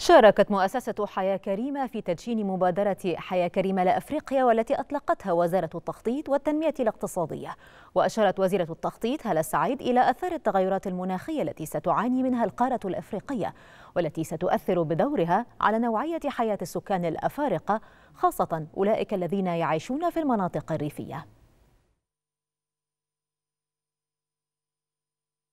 شاركت مؤسسة حياة كريمة في تدشين مبادرة حياة كريمة لأفريقيا والتي أطلقتها وزارة التخطيط والتنمية الاقتصادية وأشارت وزيرة التخطيط هالة سعيد إلى أثار التغيرات المناخية التي ستعاني منها القارة الأفريقية والتي ستؤثر بدورها على نوعية حياة السكان الأفارقة خاصة أولئك الذين يعيشون في المناطق الريفية